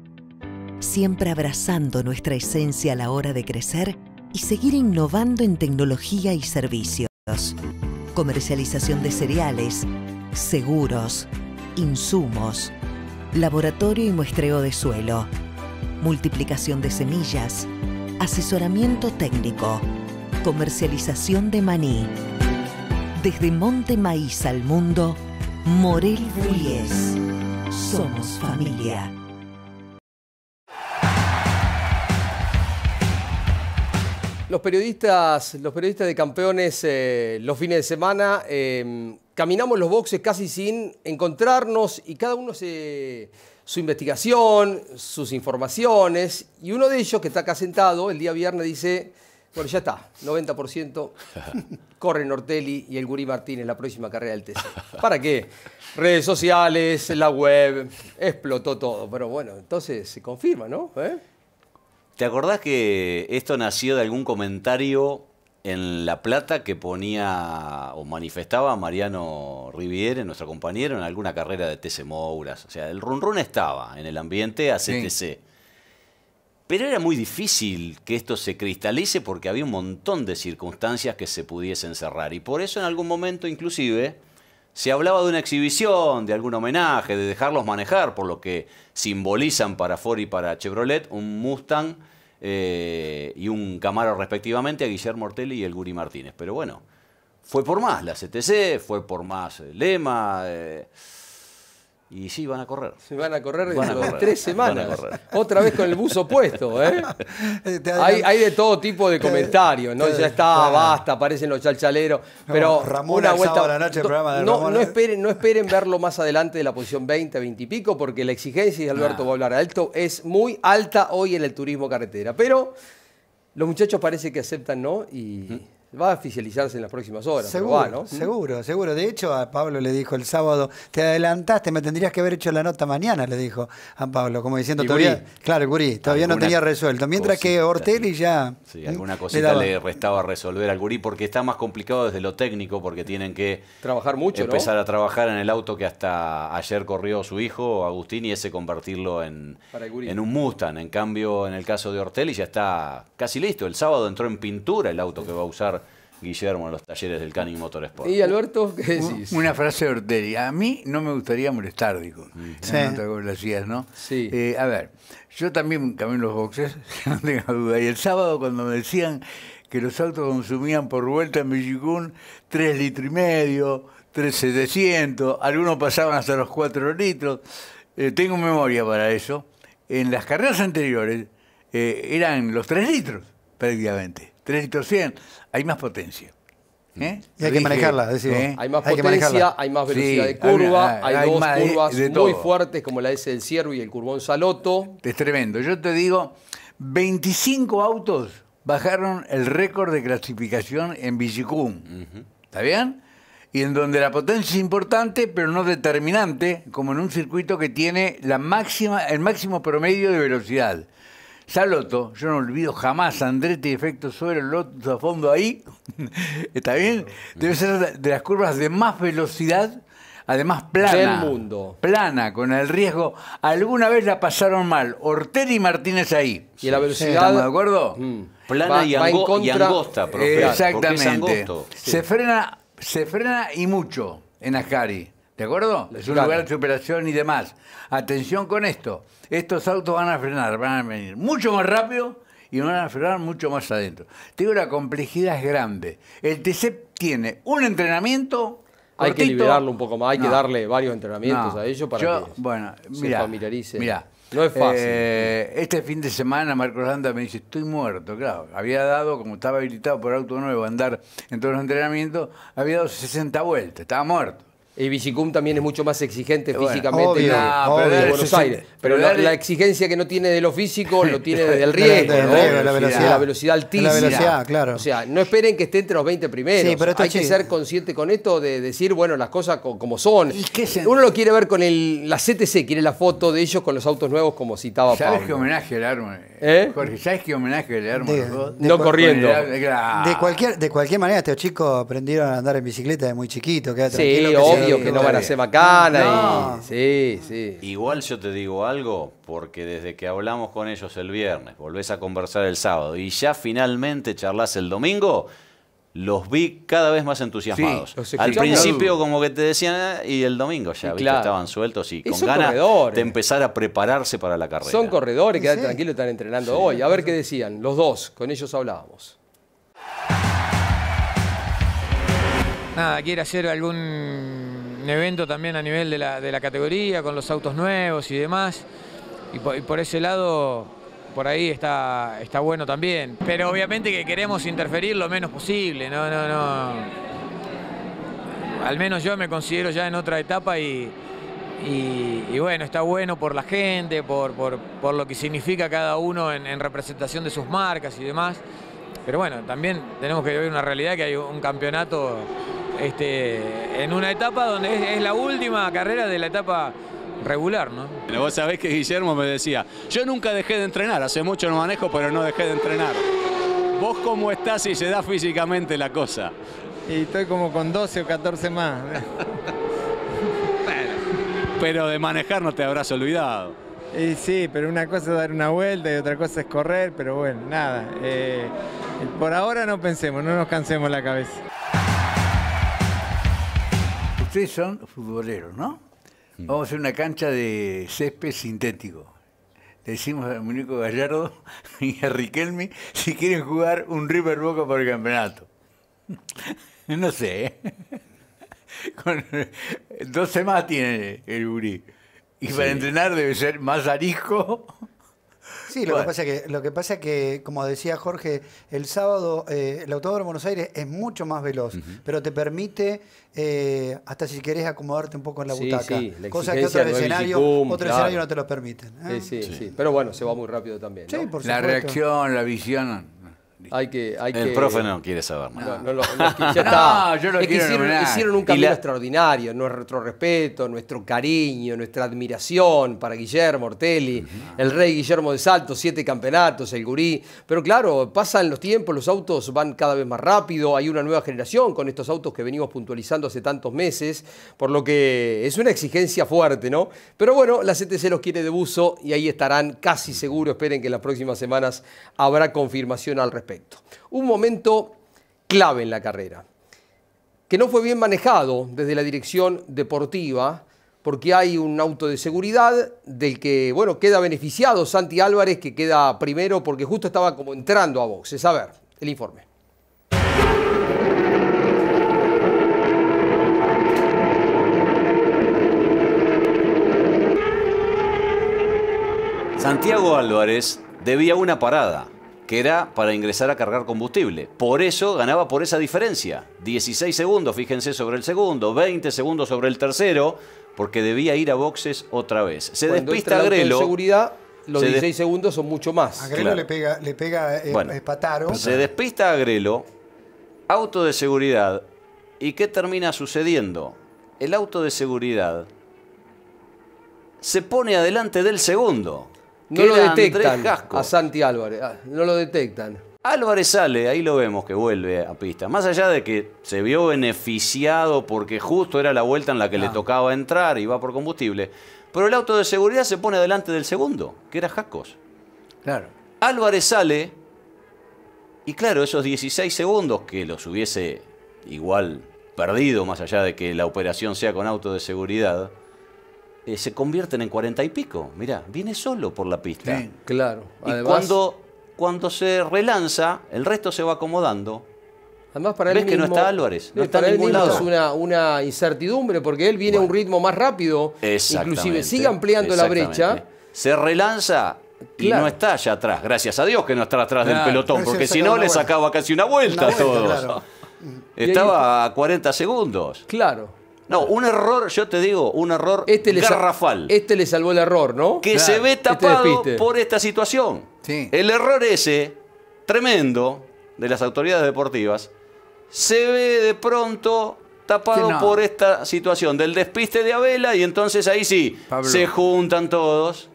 Siempre abrazando nuestra esencia a la hora de crecer y seguir innovando en tecnología y servicios. Comercialización de cereales, seguros, insumos, laboratorio y muestreo de suelo, multiplicación de semillas, asesoramiento técnico, comercialización de maní. Desde Monte Maíz al mundo, Morel Ruiz, Somos familia. Los periodistas, los periodistas de campeones eh, los fines de semana eh, caminamos los boxes casi sin encontrarnos y cada uno se, su investigación, sus informaciones, y uno de ellos que está acá sentado el día viernes dice, bueno, ya está, 90%, corre Nortelli y el Gurí Martínez la próxima carrera del TC. ¿Para qué? Redes sociales, la web, explotó todo, pero bueno, entonces se confirma, ¿no? ¿Eh? ¿Te acordás que esto nació de algún comentario en la plata que ponía o manifestaba Mariano Riviere, nuestro compañero, en alguna carrera de TC Mouras. O sea, el run run estaba en el ambiente ACTC. Pero era muy difícil que esto se cristalice porque había un montón de circunstancias que se pudiesen cerrar. Y por eso en algún momento inclusive se hablaba de una exhibición, de algún homenaje, de dejarlos manejar por lo que simbolizan para Ford y para Chevrolet un Mustang eh, y un Camaro respectivamente a Guillermo Ortelli y el Guri Martínez. Pero bueno, fue por más la CTC, fue por más eh, Lema. Eh, y sí, van a correr. Se van a correr dentro de tres semanas. Otra vez con el buzo puesto, ¿eh? este, hay, de todo tipo de eh, comentarios, ¿no? Ya está, basta, aparecen los chalchaleros. Pero Ramón una vuelta. La noche, el programa de no, no, ¿eh? esperen, no esperen verlo más adelante de la posición 20, 20 y pico, porque la exigencia, y Alberto va a hablar alto, es muy alta hoy en el turismo carretera. Pero los muchachos parece que aceptan, ¿no? Y. Mm va a oficializarse en las próximas horas. Seguro, ¿no? ¿Mm? seguro, seguro. De hecho, a Pablo le dijo el sábado, te adelantaste, me tendrías que haber hecho la nota mañana, le dijo a Pablo, como diciendo todavía, claro, gurí, todavía no tenía resuelto. Mientras que Ortelli ya... Sí, alguna cosita le, restaba resolver al gurí porque está más complicado desde lo técnico, porque tienen que... Trabajar mucho, Empezar a trabajar en el auto que hasta ayer corrió su hijo, Agustín, y ese convertirlo en, en un Mustang. En cambio, en el caso de Ortelli ya está casi listo. El sábado entró en pintura el auto que va a usar Guillermo en los talleres del Canning Motorsport. ¿Y Alberto Una frase de Orteri. A mí no me gustaría molestar, digo. Mm. Sí. ¿no? Sí. Eh, a ver, yo también camino los boxes, no tenga duda. Y el sábado cuando me decían que los autos consumían por vuelta en Michigan tres litros y medio, 3,700, algunos pasaban hasta los 4 litros. Eh, tengo memoria para eso. En las carreras anteriores eh, eran los 3 litros prácticamente. Tres litros 100 hay más potencia. Mm. ¿eh? hay que ¿eh? manejarla, Hay más potencia, hay más velocidad de curva, hay, dos curvas muy fuertes como la S del Ciervo y el Curbón Saloto. Es tremendo. Yo te digo, 25 autos bajaron el récord de clasificación en Villicum. ¿Está bien? Y en donde la potencia es importante, pero no determinante, como en un circuito que tiene la máxima, el máximo promedio de velocidad. Saloto, yo no olvido jamás Andretti, efecto suelo, loto a fondo ahí. ¿Está bien? Debe ser de las curvas de más velocidad, además plana. Del mundo. Plana, con el riesgo. Alguna vez la pasaron mal. Ortega y Martínez ahí. Y la velocidad. de acuerdo? Mm. Plana y, angosta, profe. Eh, exactamente. Se, frena, se frena y mucho en Ascari. ¿De acuerdo? Es un lugar de superación y demás. Atención con esto estos autos van a frenar, van a venir mucho más rápido y van a frenar mucho más adentro. Tengo una la complejidad grande. El TC tiene un entrenamiento. Hay que liberarlo un poco más, hay que darle varios entrenamientos a ellos para que bueno, se no es fácil. Eh, este fin de semana Marcos Landa me dice, estoy muerto, claro. Había dado, como estaba habilitado por auto nuevo, a andar en todos los entrenamientos, había dado 60 vueltas, estaba muerto. Y Bicicum también es mucho más exigente físicamente que la, Buenos Aires. pero la, exigencia que no tiene de lo físico lo tiene del riesgo. De, la, velocidad. la velocidad altísima. La velocidad, claro. O sea, no esperen que esté entre los 20 primeros. Hay que ser consciente con esto de decir, bueno, las cosas como son. Uno lo quiere ver con el, la CTC, quiere la foto de ellos con los autos nuevos, como citaba ¿Sabes qué homenaje le arma? ¿Eh? Jorge, ¿sabes qué homenaje le arma? no corriendo. de, cualquier, de cualquier manera, estos chicos aprendieron a andar en bicicleta de muy chiquito. Sí. tranquilo que no van a ser bacanas. y. sí, Igual yo te digo algo, porque desde que hablamos con ellos el viernes, volvés a conversar el sábado y ya finalmente charlas el domingo, los vi cada vez más entusiasmados. Al principio como que te decían, ah", y el domingo ya, estaban sueltos y, con ganas de empezar a prepararse para la carrera. Son corredores, quedan tranquilo, tranquilos, están entrenando hoy. A ver qué decían, los dos, con ellos hablábamos. Nada, quiere hacer algún un evento también a nivel de la, categoría, con los autos nuevos y demás. Y por, ese lado, por ahí está, está bueno también. Pero obviamente que queremos interferir lo menos posible, no, no, no. Al menos yo me considero ya en otra etapa y, y, bueno, está bueno por la gente, por, lo que significa cada uno en, representación de sus marcas y demás. Pero bueno, también tenemos que ver una realidad que hay un campeonato este, en una etapa donde es, la última carrera de la etapa regular, ¿no? vos sabés que Guillermo me decía, yo nunca dejé de entrenar, hace mucho no manejo, pero no dejé de entrenar. ¿Vos cómo estás y se da físicamente la cosa? Y estoy como con 12 o 14 más. pero de manejar no te habrás olvidado. sí, pero una cosa es dar una vuelta y otra cosa es correr, pero bueno, nada. Eh, por ahora no pensemos, no nos cansemos la cabeza ustedes son futboleros, ¿no? Mm. Vamos a hacer una cancha de césped sintético. Le decimos a muñeco Gallardo y a Riquelme si quieren jugar un River Boca por el campeonato. no sé. ¿eh? Con, 12 eh, más tiene el Uri. Y para entrenar debe ser más arisco Sí, lo, que pasa es que, lo que pasa que, como decía Jorge, el sábado el eh, el Autódromo Buenos Aires es mucho más veloz, pero te permite, eh, hasta si quieres acomodarte un poco en la butaca. Sí, cosa que otros escenarios otro no te lo permiten. ¿eh? Sí, sí, sí, Pero bueno, se va muy rápido también. Sí, Por la reacción, la visión hay el profe no quiere saber nada. No, no, ya está. que hicieron, un camino extraordinario. Nuestro respeto, nuestro cariño, nuestra admiración para Guillermo Ortelli, el rey Guillermo de Salto, siete campeonatos, el gurí. Pero claro, pasan los tiempos, los autos van cada vez más rápido, hay una nueva generación con estos autos que venimos puntualizando hace tantos meses, por lo que es una exigencia fuerte, ¿no? Pero bueno, la CTC los quiere de buzo y ahí estarán casi seguro. Esperen que en las próximas semanas habrá confirmación al respecto. Un momento clave en la carrera, que no fue bien manejado desde la dirección deportiva, porque hay un auto de seguridad del que, bueno, queda beneficiado Santi Álvarez, que queda primero porque justo estaba como entrando a boxes. A ver, el informe. Santiago Álvarez debía una parada que era para ingresar a cargar combustible. Por eso ganaba por esa diferencia. 16 segundos, fíjense, sobre el segundo, 20 segundos sobre el tercero, porque debía ir a boxes otra vez. Se Cuando despista Grelo. seguridad, los 16 segundos son mucho más. A le pega, le pega eh, Se despista a Grelo, auto de seguridad. ¿Y qué termina sucediendo? El auto de seguridad se pone adelante del segundo. No lo detectan a Santi Álvarez, ah, no lo detectan. Álvarez sale, ahí lo vemos que vuelve a pista. Más allá de que se vio beneficiado porque justo era la vuelta en la que le ah. tocaba entrar y va por combustible. Pero el auto de seguridad se pone delante del segundo, que era Jacos. Claro. Álvarez sale y claro, esos 16 segundos que los hubiese igual perdido, más allá de que la operación sea con auto de seguridad, eh, se convierten en cuarenta y pico. Mirá, viene solo por la pista. claro. Y cuando, cuando se relanza, el resto se va acomodando. Además, para él que no está Álvarez? No está en lado. es una, una, incertidumbre porque él viene a un ritmo más rápido. Inclusive sigue ampliando la brecha. Se relanza y no está allá atrás. Gracias a Dios que no está atrás del pelotón porque si no le sacaba casi una vuelta, a todos. Estaba a 40 segundos. Claro. No, un error, yo te digo, un error este garrafal. este le salvó el error, ¿no? Que se ve este tapado por esta situación. El error ese, tremendo, de las autoridades deportivas, se ve de pronto tapado por esta situación del despiste de Abela y entonces ahí sí, se juntan todos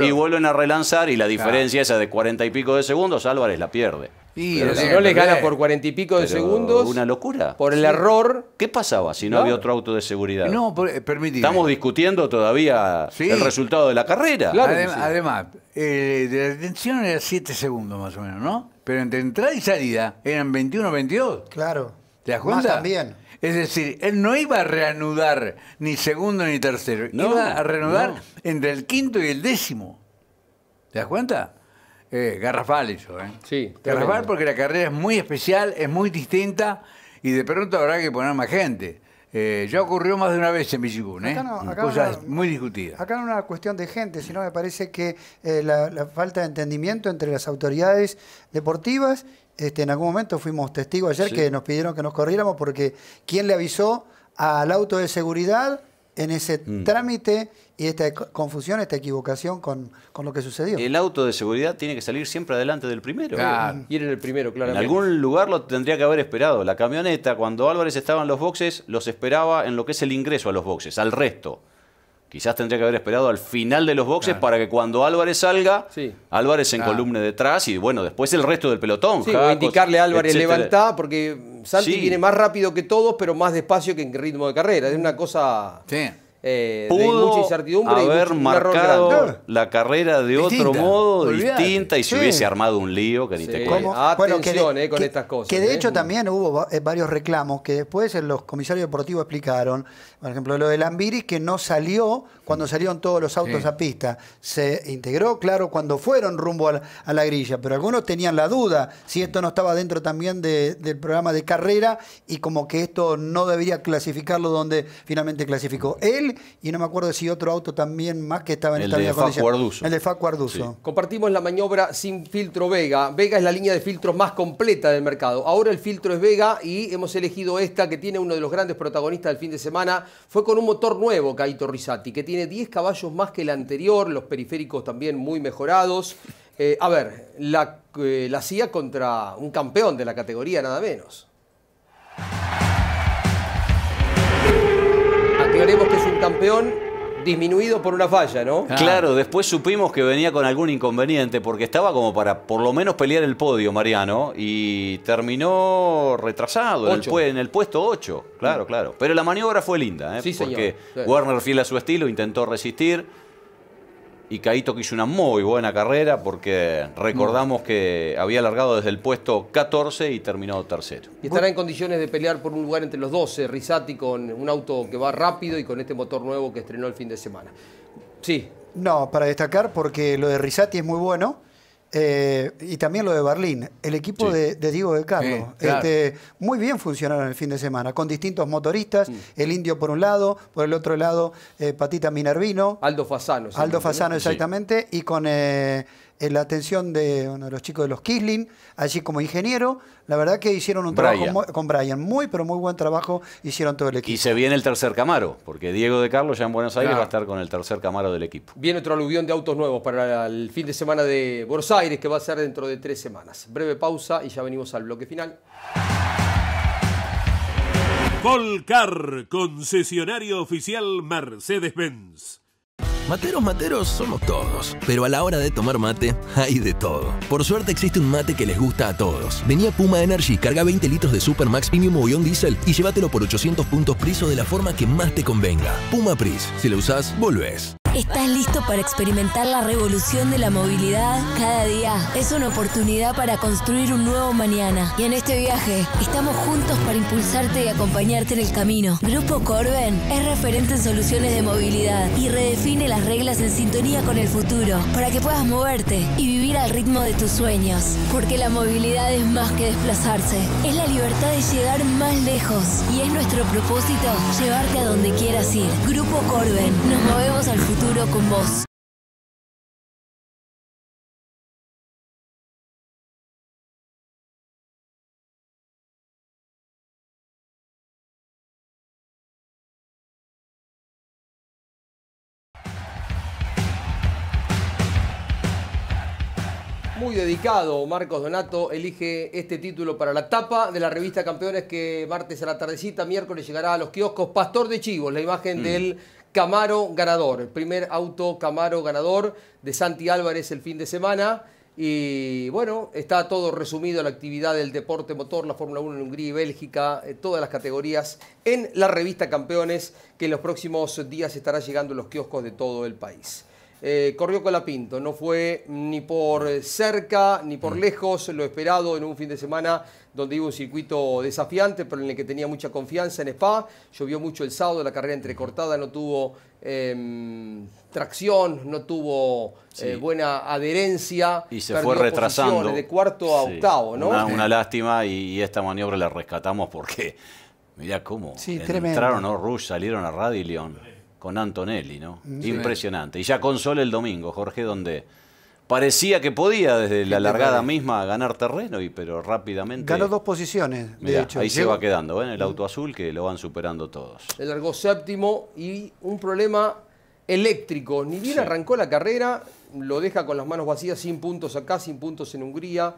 y vuelven a relanzar y la diferencia esa de cuarenta y pico de segundos, Álvarez la pierde. Y pero si no les gana por cuarenta y pico de segundos. Una locura. Por el error. ¿Qué pasaba si no, había otro auto de seguridad? No, eh, permitido Estamos discutiendo todavía el resultado de la carrera. Además, eh, de la detención era siete segundos más o menos, ¿no? Pero entre entrada y salida eran 21 22. Claro. ¿Te das cuenta? también. Es decir, él no iba a reanudar ni segundo ni tercero, iba a reanudar entre el quinto y el décimo. ¿Te das cuenta? Eh, garrafal eso, ¿eh? Sí. Garrafal porque la carrera es muy especial, es muy distinta y de pronto habrá que poner más gente. Eh, ya ocurrió más de una vez en Michigan, ¿eh? cosas muy discutidas. Acá no es una cuestión de gente, sino me parece que eh, la, falta de entendimiento entre las autoridades deportivas este, en algún momento fuimos testigos ayer que nos pidieron que nos corriéramos porque ¿quién le avisó al auto de seguridad en ese mm. trámite y esta confusión, esta equivocación con, lo que sucedió. El auto de seguridad tiene que salir siempre adelante del primero. y en el primero, claro. En algún lugar lo tendría que haber esperado. La camioneta, cuando Álvarez estaba en los boxes, los esperaba en lo que es el ingreso a los boxes, al resto. Quizás tendría que haber esperado al final de los boxes para que cuando Álvarez salga, Álvarez en ah. columna detrás y bueno, después el resto del pelotón. Sí, indicarle a Álvarez etcétera. levantá, porque Santi viene más rápido que todos, pero más despacio que en ritmo de carrera. Es una cosa eh, de haber marcado la carrera de otro modo, distinta, y se hubiese armado un lío que ni de, eh, con estas cosas. Que de eh. hecho también hubo eh, varios reclamos que después los comisarios deportivos explicaron. Por ejemplo, lo del Ambiri que no salió cuando salieron todos los autos a pista. Se integró, claro, cuando fueron rumbo a la, grilla, pero algunos tenían la duda si esto no estaba dentro también del programa de carrera y como que esto no debería clasificarlo donde finalmente clasificó él y no me acuerdo si otro auto también más que estaba en el esta de Facu Arduzo. El de Facu Arduzo. Compartimos la maniobra sin filtro Vega. Vega es la línea de filtros más completa del mercado. Ahora el filtro es Vega y hemos elegido esta que tiene uno de los grandes protagonistas del fin de semana. Fue con un motor nuevo, Caito Rizzati, que tiene 10 caballos más que el anterior, los periféricos también muy mejorados. Eh, a ver, la, eh, la CIA contra un campeón de la categoría, nada menos. Aclaremos que es un campeón disminuido por una falla, ¿no? Claro, después supimos que venía con algún inconveniente porque estaba como para por lo menos pelear el podio, Mariano, y terminó retrasado en el, puesto 8. Claro, mm. claro. Pero la maniobra fue linda, ¿eh? porque Warner, fiel a su estilo, intentó resistir y Caito que hizo una muy buena carrera porque recordamos que había alargado desde el puesto 14 y terminó tercero. Y estará en condiciones de pelear por un lugar entre los 12, Risati con un auto que va rápido y con este motor nuevo que estrenó el fin de semana. Sí. No, para destacar porque lo de Risati es muy bueno eh, y también lo de Berlín, el equipo de, Diego de Carlos. Este, muy bien funcionaron el fin de semana, con distintos motoristas, mm. el indio por un lado, por el otro lado eh, Patita Minervino. Aldo Fasano. Aldo Fasano, exactamente, y con... Eh, eh, la atención de uno de los chicos de los Kisling, allí como ingeniero. La verdad que hicieron un trabajo con Brian, muy, pero muy buen trabajo hicieron todo el equipo. Y se viene el tercer Camaro, porque Diego de Carlos ya en Buenos Aires va a estar con el tercer Camaro del equipo. Viene otro aluvión de autos nuevos para el fin de semana de Buenos Aires, que va a ser dentro de tres semanas. Breve pausa y ya venimos al bloque final. Volcar, concesionario oficial Mercedes-Benz. Materos, materos somos todos, pero a la hora de tomar mate hay de todo. Por suerte existe un mate que les gusta a todos. Venía Puma Energy, carga 20 litros de Max Premium o Diesel y llévatelo por 800 puntos Priso de la forma que más te convenga. Puma Pris, si lo usás, volvés. ¿Estás listo para experimentar la revolución de la movilidad? Cada día es una oportunidad para construir un nuevo mañana. Y en este viaje estamos juntos para impulsarte y acompañarte en el camino. Grupo Corben es referente en soluciones de movilidad y redefine las reglas en sintonía con el futuro para que puedas moverte y vivir al ritmo de tus sueños. Porque la movilidad es más que desplazarse, es la libertad de llegar más lejos y es nuestro propósito llevarte a donde quieras ir. Grupo Corben, nos movemos al futuro. Muy dedicado, Marcos Donato elige este título para la tapa de la revista Campeones que martes a la tardecita, miércoles llegará a los kioscos. Pastor de Chivos, la imagen de mm. del Camaro ganador, el primer auto Camaro ganador de Santi Álvarez el fin de semana. Y bueno, está todo resumido la actividad del deporte motor, la Fórmula 1 en Hungría y Bélgica, eh, todas las categorías, en la revista Campeones, que en los próximos días estará llegando a los kioscos de todo el país. Eh, corrió con la Pinto, no fue ni por cerca ni por mm. lejos lo esperado en un fin de semana donde iba un circuito desafiante, pero en el que tenía mucha confianza en Spa. Llovió mucho el sábado, la carrera entrecortada, no tuvo em, tracción, no tuvo eh, buena adherencia. Y se fue retrasando. De cuarto a octavo, ¿no? Una, lástima y, esta maniobra la rescatamos porque, mirá cómo, entraron ¿no? Rush, salieron a León con Antonelli, ¿no? Impresionante. Y ya con Sol el domingo, Jorge, donde parecía que podía desde la largada misma ganar terreno, y, pero rápidamente. Ganó dos posiciones, Ahí se va quedando, ¿ven? ¿eh? El auto azul que lo van superando todos. El largó séptimo y un problema eléctrico. Ni bien arrancó la carrera, lo deja con las manos vacías, sin puntos acá, sin puntos en Hungría.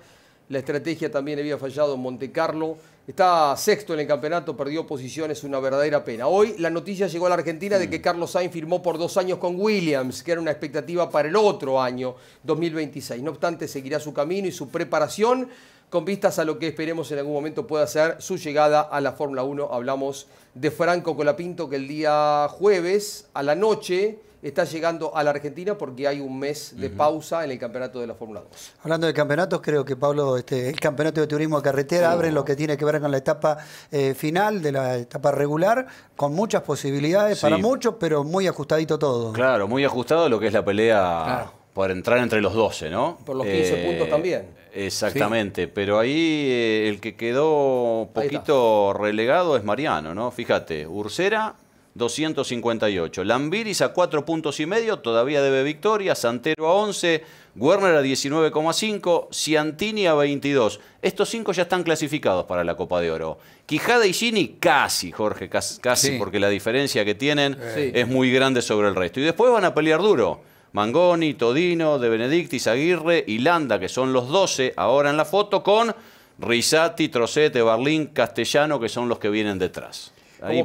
La estrategia también había fallado en Montecarlo. Está sexto en el campeonato, perdió posiciones, una verdadera pena. Hoy la noticia llegó a la Argentina de mm. que Carlos Sainz firmó por dos años con Williams, que era una expectativa para el otro año, 2026. No obstante, seguirá su camino y su preparación con vistas a lo que esperemos en algún momento pueda ser su llegada a la Fórmula 1. Hablamos de Franco Colapinto, que el día jueves a la noche está llegando a la Argentina porque hay un mes de pausa en el campeonato de la Fórmula 2. Hablando de campeonatos, creo que Pablo, este, el campeonato de turismo de carretera abre lo que tiene que ver con la etapa eh, final de la etapa regular, con muchas posibilidades para muchos, pero muy ajustadito todo. Claro, muy ajustado lo que es la pelea. Claro por entrar entre los 12, ¿no? Por los 15 eh, puntos también. Exactamente, pero ahí eh, el que quedó poquito relegado es Mariano, ¿no? Fíjate, Ursera 258. Lambiris a 4 puntos y medio, todavía debe victoria. Santero a 11, Werner a 19,5, Ciantini a 22. Estos cinco ya están clasificados para la Copa de Oro. Quijada y Gini casi, Jorge, casi, porque la diferencia que tienen es muy grande sobre el resto. Y después van a pelear duro. Mangoni, Todino, De Benedictis, Aguirre y Landa, que son los 12 ahora en la foto, con Risati, Trocete, Barlín, Castellano, que son los que vienen detrás. Ahí,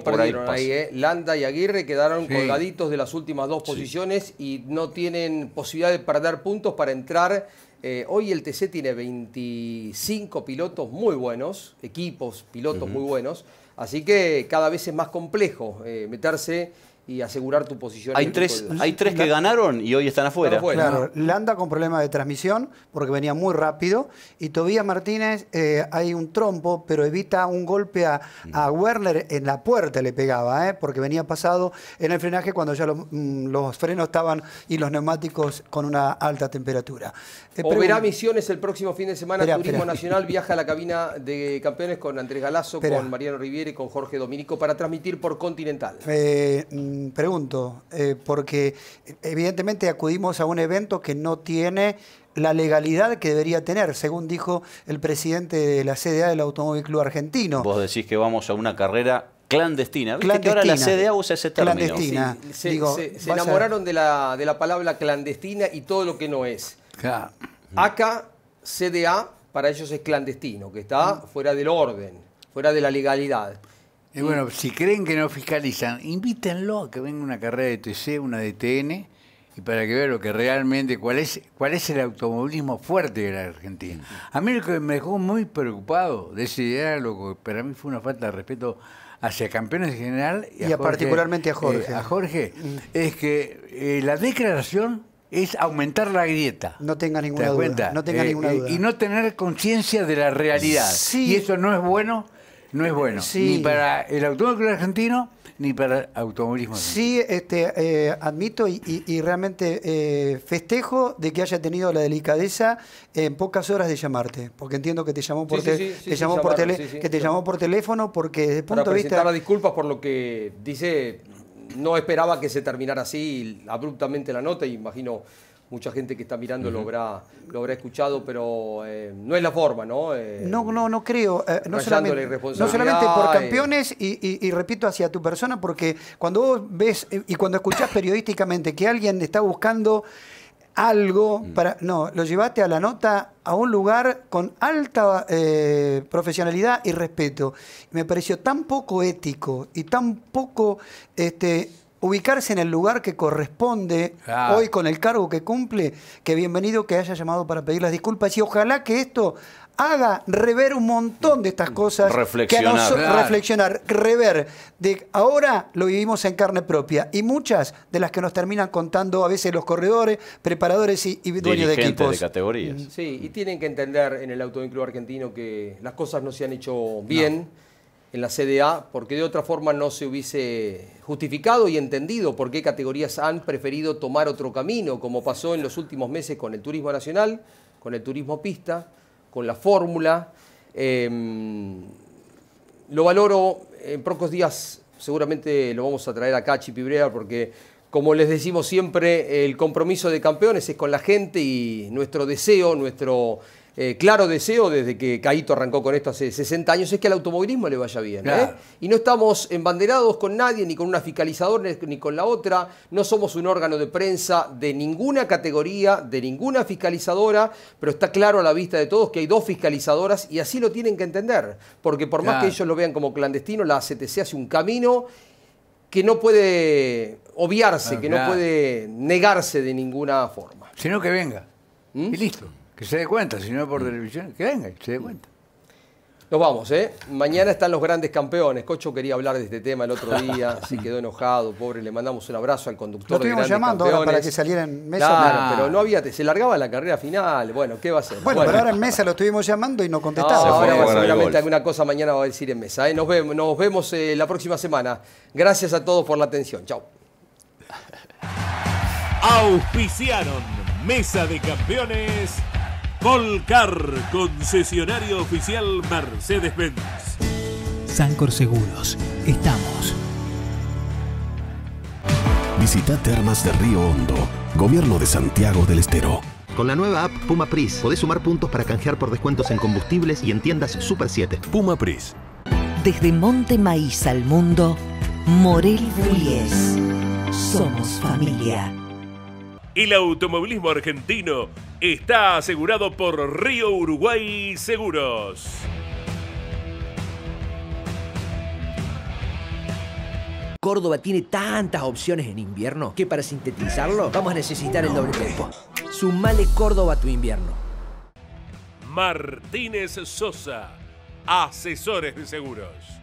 ahí, eh? Landa y Aguirre quedaron colgaditos de las últimas dos posiciones y no tienen posibilidad de perder puntos para entrar. Eh, hoy el TC tiene 25 pilotos muy buenos, equipos, pilotos muy buenos, así que cada vez es más complejo eh, meterse y asegurar tu posición. Hay tres, hay tres que ganaron y hoy están afuera. Claro, Landa con problemas de transmisión porque venía muy rápido y Tobías Martínez eh, hay un trompo, pero evita un golpe a, a Werner en la puerta le pegaba, eh, porque venía pasado en el frenaje cuando ya mm, los frenos estaban y los neumáticos con una alta temperatura. Eh, Oberá Misiones el próximo fin de semana, Turismo Nacional viaja a la cabina de campeones con Andrés Galazo, con Mariano Riviere, con Jorge Dominico para transmitir por Continental. Eh, mm, pregunto, eh, porque evidentemente acudimos a un evento que no tiene la legalidad que debería tener, según dijo el presidente de la CDA del Automóvil Club Argentino. Vos decís que vamos a una carrera clandestina. ¿Viste clandestina. que ahora la CDA usa ese término? Clandestina. se, enamoraron de, la, de la palabra clandestina y todo lo que no es. Acá, CDA, para ellos es clandestino, que está fuera del orden, fuera de la legalidad. Y bueno, si creen que no fiscalizan, invítenlo a que venga una carrera de TC, una de TN, y para que vea lo que realmente, cuál es, cuál es el automovilismo fuerte de la Argentina. A mí lo que me dejó muy preocupado de ese diálogo, para mí fue una falta de respeto hacia campeones en general y, particularmente a eh, Jorge. a Jorge, mm. es que eh, la declaración es aumentar la grieta. No tenga ninguna duda. Eh, ninguna duda. Y no tener conciencia de la realidad. Sí. Y eso no es bueno no es bueno, sí. ni para el automóvil argentino, ni para el automovilismo. Sí, este, eh, admito y, realmente eh, festejo de que haya tenido la delicadeza en pocas horas de llamarte, porque entiendo que te llamó por, que te llamó por teléfono, porque desde punto de vista... Las disculpas por lo que dice, no esperaba que se terminara así abruptamente la nota, y imagino mucha gente que está mirando lo, habrá, escuchado, pero eh, no es la forma, ¿no? Eh, no, no, no creo. Eh, no, solamente, por campeones, y, repito, hacia tu persona, porque cuando vos ves y cuando escuchás periodísticamente que alguien está buscando algo mm. para... No, lo llevaste a la nota a un lugar con alta profesionalidad y respeto. Me pareció tan poco ético y tan poco este, ubicarse en el lugar que corresponde hoy con el cargo que cumple, que bienvenido que haya llamado para pedir las disculpas y ojalá que esto haga rever un montón de estas cosas. Reflexionar. Reflexionar, rever. De, ahora lo vivimos en carne propia y muchas de las que nos terminan contando a veces los corredores, preparadores y, dueños de equipos. de categorías. Sí, y tienen que entender en el auto Argentino que las cosas no se han hecho bien en la CDA, porque de otra forma no se hubiese justificado y entendido por qué categorías han preferido tomar otro camino, como pasó en los últimos meses con el turismo nacional, con el turismo pista, con la fórmula. Em, lo valoro, en pocos días seguramente lo vamos a traer acá a Chipibrea, porque como les decimos siempre, el compromiso de campeones es con la gente y nuestro deseo, nuestro eh, claro deseo desde que Caito arrancó con esto hace 60 años es que al automovilismo le vaya bien. ¿eh? Y no estamos embanderados con nadie, ni con una fiscalizadora, ni con la otra. No somos un órgano de prensa de ninguna categoría, de ninguna fiscalizadora, pero está claro a la vista de todos que hay dos fiscalizadoras y así lo tienen que entender. Porque por más que ellos lo vean como clandestino, la CTC hace un camino que no puede obviarse, ah, que no puede negarse de ninguna forma. Sino que venga. ¿Mm? Y listo. Que se dé cuenta, si no es por televisión, que venga, que se dé cuenta. Nos vamos, ¿eh? Mañana están los grandes campeones. Cocho quería hablar de este tema el otro día, se quedó enojado, pobre. Le mandamos un abrazo al conductor. Lo estuvimos llamando ahora para que saliera en mesa. Claro, pero no había, se largaba la carrera final. Bueno, ¿qué va a ser? Bueno, pero ahora en mesa lo estuvimos llamando y no contestaba. ahora seguramente alguna cosa mañana va a decir en mesa. ¿eh? Nos vemos, nos vemos eh, la próxima semana. Gracias a todos por la atención. Chao. Auspiciaron Mesa de Campeones. Volcar, concesionario oficial Mercedes-Benz. Sancor Seguros, estamos. Visita Termas de Río Hondo, Gobierno de Santiago del Estero. Con la nueva app Puma Pris podés sumar puntos para canjear por descuentos en combustibles y en tiendas Super 7. Puma Pris. Desde Monte Maíz al mundo, Morel Bullies. Somos familia. Y El automovilismo argentino está asegurado por Río Uruguay Seguros. Córdoba tiene tantas opciones en invierno que para sintetizarlo vamos a necesitar el doble tiempo. Sumale Córdoba a tu invierno. Martínez Sosa, asesores de seguros.